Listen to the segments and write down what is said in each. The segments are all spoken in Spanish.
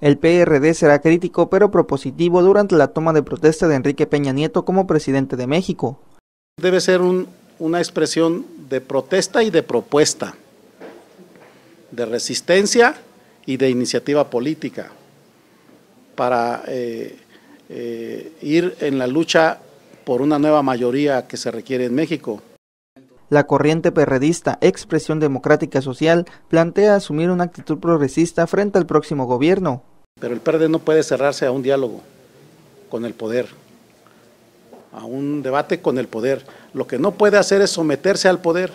El PRD será crítico pero propositivo durante la toma de protesta de Enrique Peña Nieto como presidente de México. Debe ser una expresión de protesta y de propuesta, de resistencia y de iniciativa política para eh, eh, ir en la lucha por una nueva mayoría que se requiere en México. La corriente perredista Expresión Democrática Social plantea asumir una actitud progresista frente al próximo gobierno, pero el PRD no puede cerrarse a un diálogo con el poder, a un debate con el poder. Lo que no puede hacer es someterse al poder,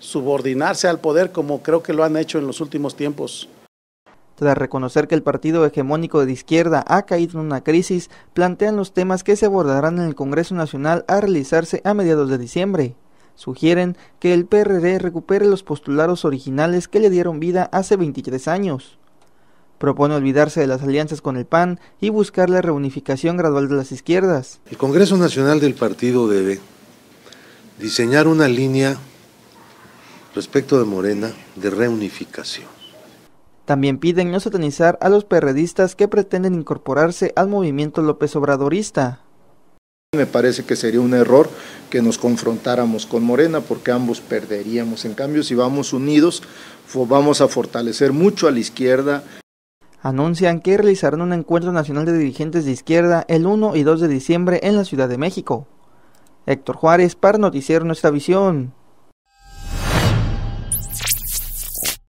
subordinarse al poder como creo que lo han hecho en los últimos tiempos. Tras reconocer que el partido hegemónico de izquierda ha caído en una crisis, plantean los temas que se abordarán en el Congreso Nacional a realizarse a mediados de diciembre. Sugieren que el PRD recupere los postulados originales que le dieron vida hace 23 años. Propone olvidarse de las alianzas con el PAN y buscar la reunificación gradual de las izquierdas. El Congreso Nacional del Partido debe diseñar una línea respecto de Morena de reunificación. También piden no satanizar a los perredistas que pretenden incorporarse al movimiento López Obradorista. Me parece que sería un error que nos confrontáramos con Morena porque ambos perderíamos. En cambio, si vamos unidos, vamos a fortalecer mucho a la izquierda anuncian que realizarán un encuentro nacional de dirigentes de izquierda el 1 y 2 de diciembre en la Ciudad de México. Héctor Juárez para Noticiero Nuestra Visión.